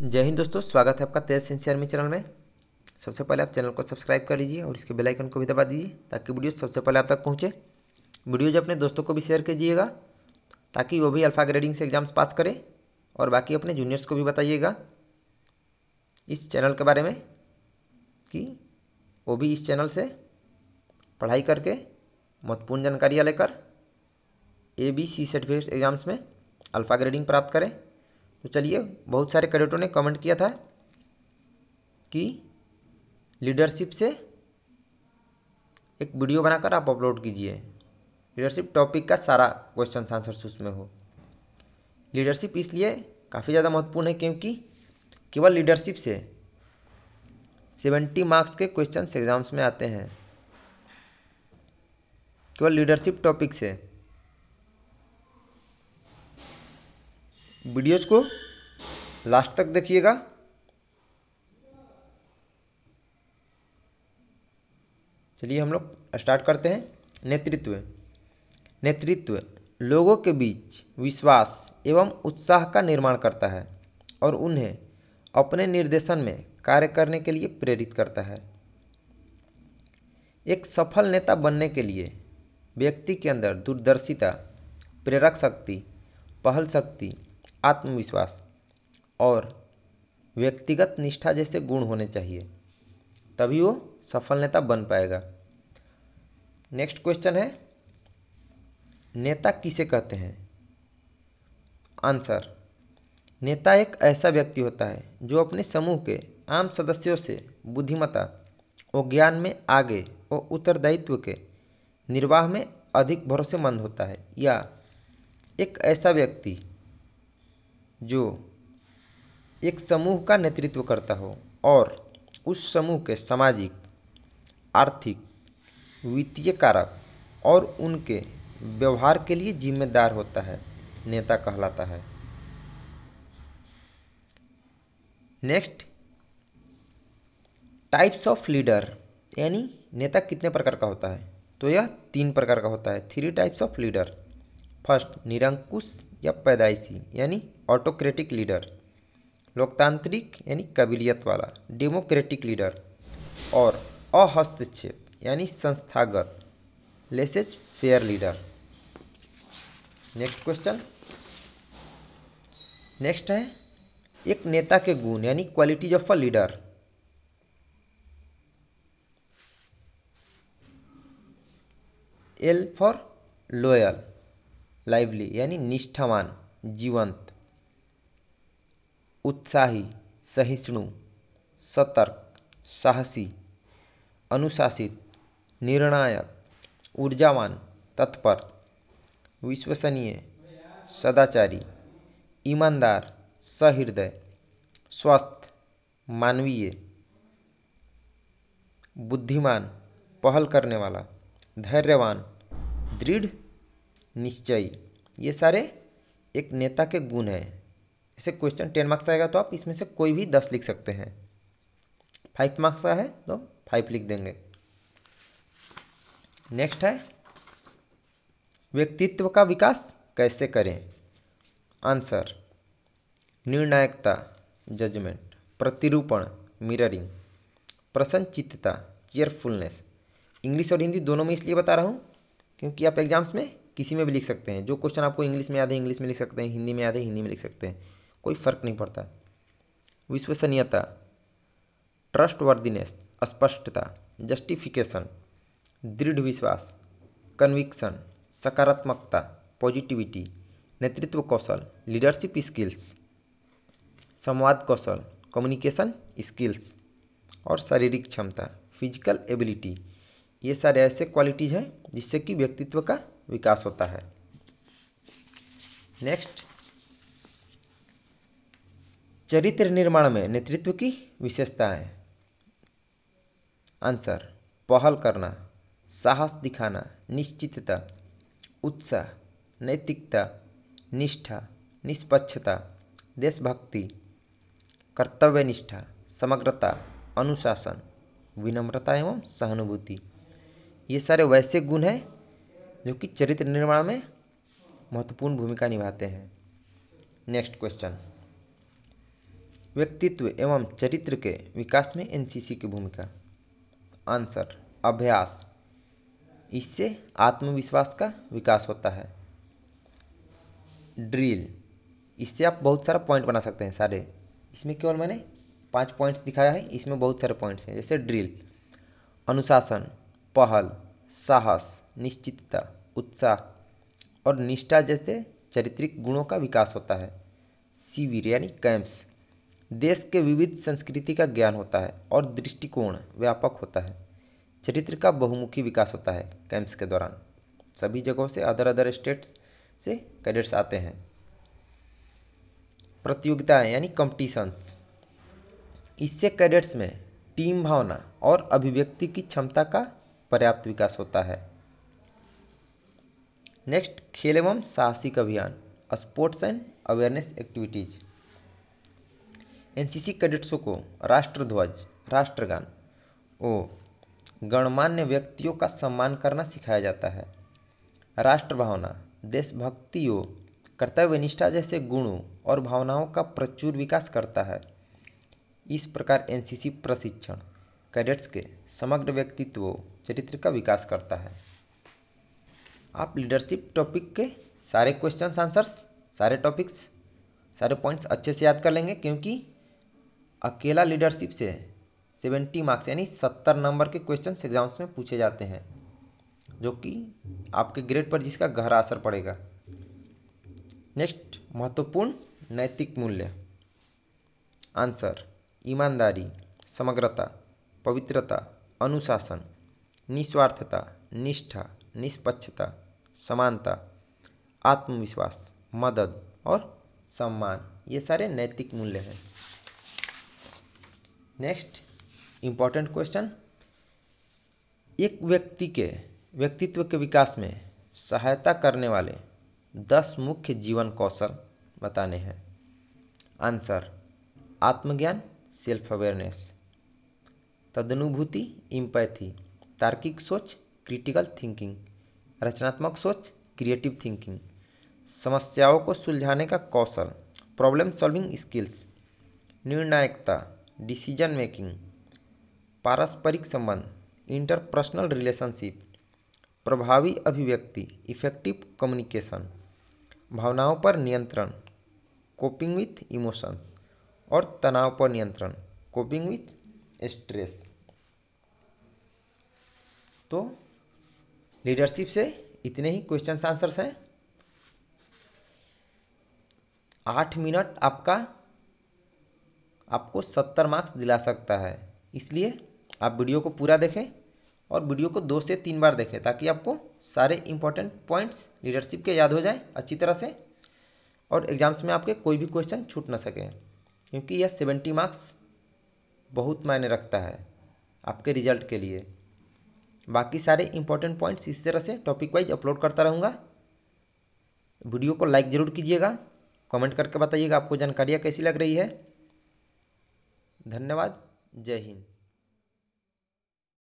जय हिंद दोस्तों स्वागत है आपका तेज सिंसियर में चैनल में सबसे पहले आप चैनल को सब्सक्राइब कर लीजिए और इसके बेल आइकन को भी दबा दीजिए ताकि वीडियो सबसे पहले आप तक पहुंचे वीडियो जो अपने दोस्तों को भी शेयर कीजिएगा ताकि वो भी अल्फ़ा ग्रेडिंग से एग्ज़ाम्स पास करें और बाकी अपने जूनियर्स को भी बताइएगा इस चैनल के बारे में कि वो भी इस चैनल से पढ़ाई करके महत्वपूर्ण जानकारियाँ लेकर A B C certificate exams में अल्फ़ा ग्रेडिंग प्राप्त करें तो चलिए बहुत सारे कैडेटों ने कमेंट किया था कि लीडरशिप से एक वीडियो बनाकर आप अपलोड कीजिए लीडरशिप टॉपिक का सारा क्वेश्चन आंसर उसमें हो लीडरशिप इसलिए काफ़ी ज़्यादा महत्वपूर्ण है क्योंकि केवल लीडरशिप से सेवेंटी मार्क्स के क्वेश्चन एग्जाम्स में आते हैं केवल लीडरशिप टॉपिक से वीडियोज को लास्ट तक देखिएगा चलिए हम लोग स्टार्ट करते हैं नेतृत्व नेतृत्व लोगों के बीच विश्वास एवं उत्साह का निर्माण करता है और उन्हें अपने निर्देशन में कार्य करने के लिए प्रेरित करता है एक सफल नेता बनने के लिए व्यक्ति के अंदर दूरदर्शिता प्रेरक शक्ति पहल शक्ति आत्मविश्वास और व्यक्तिगत निष्ठा जैसे गुण होने चाहिए तभी वो सफल नेता बन पाएगा नेक्स्ट क्वेश्चन है नेता किसे कहते हैं आंसर नेता एक ऐसा व्यक्ति होता है जो अपने समूह के आम सदस्यों से बुद्धिमता और ज्ञान में आगे और उत्तरदायित्व के निर्वाह में अधिक भरोसेमंद होता है या एक ऐसा व्यक्ति जो एक समूह का नेतृत्व करता हो और उस समूह के सामाजिक आर्थिक वित्तीय कारक और उनके व्यवहार के लिए जिम्मेदार होता है नेता कहलाता है नेक्स्ट टाइप्स ऑफ लीडर यानी नेता कितने प्रकार का होता है तो यह तीन प्रकार का होता है three types of leader first निरंकुश या पैदाइशी यानी ऑटोक्रेटिक लीडर लोकतांत्रिक यानी कबीलियत वाला डेमोक्रेटिक लीडर और अहस्तक्षेप यानी संस्थागत laissez faire leader next question next है एक नेता के गुण यानी qualities of a leader L for loyal lively यानी निष्ठावान जीवंत उत्साही सहिष्णु सतर्क साहसी अनुशासित निर्णायक ऊर्जावान तत्पर विश्वसनीय सदाचारी ईमानदार सहृदय स्वस्थ मानवीय बुद्धिमान पहल करने वाला धैर्यवान दृढ़ निश्चय ये सारे एक नेता के गुण हैं जैसे क्वेश्चन टेन मार्क्स आएगा तो आप इसमें से कोई भी दस लिख सकते हैं फाइव मार्क्स का है तो फाइव लिख देंगे नेक्स्ट है व्यक्तित्व का विकास कैसे करें आंसर निर्णायकता जजमेंट प्रतिरूपण मिररिंग प्रसन्नचित्तता केयरफुलनेस इंग्लिश और हिंदी दोनों में इसलिए बता रहा हूँ क्योंकि आप एग्जाम्स में किसी में भी लिख सकते हैं जो क्वेश्चन आपको इंग्लिश में याद है इंग्लिश में लिख सकते हैं हिंदी में याद है हिंदी में लिख सकते हैं कोई फ़र्क नहीं पड़ता विश्वसनीयता ट्रस्टवर्दीनेस स्पष्टता जस्टिफिकेशन दृढ़ विश्वास कन्विक्सन सकारात्मकता पॉजिटिविटी नेतृत्व कौशल लीडरशिप स्किल्स संवाद कौशल कम्युनिकेशन स्किल्स और शारीरिक क्षमता फिजिकल एबिलिटी ये सारे ऐसे क्वालिटीज़ हैं जिससे कि व्यक्तित्व का विकास होता है नेक्स्ट चरित्र निर्माण में नेतृत्व की विशेषताएं आंसर पहल करना साहस दिखाना निश्चितता उत्साह नैतिकता निष्ठा निष्पक्षता देशभक्ति कर्तव्यनिष्ठा समग्रता अनुशासन विनम्रता एवं सहानुभूति ये सारे वैसे गुण हैं जो कि चरित्र निर्माण में महत्वपूर्ण भूमिका निभाते हैं नेक्स्ट क्वेश्चन व्यक्तित्व एवं चरित्र के विकास में एनसीसी की भूमिका आंसर अभ्यास इससे आत्मविश्वास का विकास होता है ड्रिल इससे आप बहुत सारा पॉइंट बना सकते हैं सारे इसमें केवल मैंने पांच पॉइंट्स दिखाया है इसमें बहुत सारे पॉइंट्स हैं जैसे ड्रिल अनुशासन पहल साहस निश्चितता उत्साह और निष्ठा जैसे चरित्रिक गुणों का विकास होता है शिविर यानी कैंप्स देश के विविध संस्कृति का ज्ञान होता है और दृष्टिकोण व्यापक होता है चरित्र का बहुमुखी विकास होता है कैंप्स के दौरान सभी जगहों से अदर अदर स्टेट्स से कैडेट्स आते हैं प्रतियोगिताएं यानी कॉम्पिटिशन्स इससे कैडेट्स में टीम भावना और अभिव्यक्ति की क्षमता का पर्याप्त विकास होता है नेक्स्ट खेल एवं साहसिक अभियान sports and awareness activities NCC कैडेट्सों को राष्ट्रध्वज राष्ट्रगान ओ गणमान्य व्यक्तियों का सम्मान करना सिखाया जाता है राष्ट्र भावना देशभक्ति व कर्तव्यनिष्ठा जैसे गुणों और भावनाओं का प्रचुर विकास करता है इस प्रकार एनसीसी प्रशिक्षण कैडेट्स के समग्र व्यक्तित्व चरित्र का विकास करता है आप लीडरशिप टॉपिक के सारे क्वेश्चन आंसर्स सारे टॉपिक्स सारे पॉइंट्स अच्छे से याद कर लेंगे क्योंकि अकेला लीडरशिप से सेवेंटी मार्क्स यानी सत्तर नंबर के क्वेश्चन एग्जाम्स में पूछे जाते हैं जो कि आपके ग्रेड पर जिसका गहरा असर पड़ेगा नेक्स्ट महत्वपूर्ण नैतिक मूल्य आंसर ईमानदारी समग्रता पवित्रता अनुशासन निस्वार्थता निष्ठा निष्पक्षता समानता आत्मविश्वास मदद और सम्मान ये सारे नैतिक मूल्य हैं नेक्स्ट इम्पॉर्टेंट क्वेश्चन एक व्यक्ति के व्यक्तित्व के विकास में सहायता करने वाले दस मुख्य जीवन कौशल बताने हैं आंसर आत्मज्ञान सेल्फ अवेयरनेस तदनुभूति इम्पैथी तार्किक सोच क्रिटिकल थिंकिंग रचनात्मक सोच क्रिएटिव थिंकिंग समस्याओं को सुलझाने का कौशल प्रॉब्लम सॉल्विंग स्किल्स निर्णायकता डिसीजन मेकिंग पारस्परिक संबंध इंटरपर्सनल रिलेशनशिप प्रभावी अभिव्यक्ति इफेक्टिव कम्युनिकेशन भावनाओं पर नियंत्रण कोपिंग विथ इमोशंस और तनाव पर नियंत्रण कोपिंग विथ स्ट्रेस तो लीडरशिप से इतने ही क्वेश्चन आंसर्स हैं आठ मिनट आपका आपको सत्तर मार्क्स दिला सकता है इसलिए आप वीडियो को पूरा देखें और वीडियो को दो से तीन बार देखें ताकि आपको सारे इंपॉर्टेंट पॉइंट्स लीडरशिप के याद हो जाए अच्छी तरह से और एग्ज़ाम्स में आपके कोई भी क्वेश्चन छूट ना सके क्योंकि यह सेवेंटी मार्क्स बहुत मायने रखता है आपके रिजल्ट के लिए बाकी सारे इंपॉर्टेंट पॉइंट्स इस तरह से टॉपिक वाइज अपलोड करता रहूँगा वीडियो को लाइक ज़रूर कीजिएगा कमेंट करके बताइएगा आपको जानकारियाँ कैसी लग रही है धन्यवाद जय हिंद